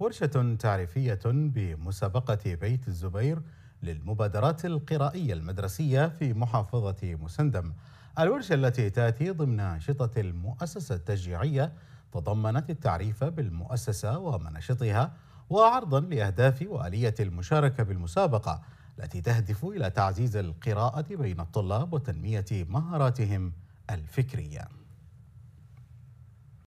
ورشة تعريفية بمسابقة بيت الزبير للمبادرات القرائية المدرسية في محافظة مسندم الورشة التي تأتي ضمن أنشطة المؤسسة التشجيعية تضمنت التعريف بالمؤسسة ومناشطها وعرضا لأهداف وآلية المشاركة بالمسابقة التي تهدف إلى تعزيز القراءة بين الطلاب وتنمية مهاراتهم الفكريه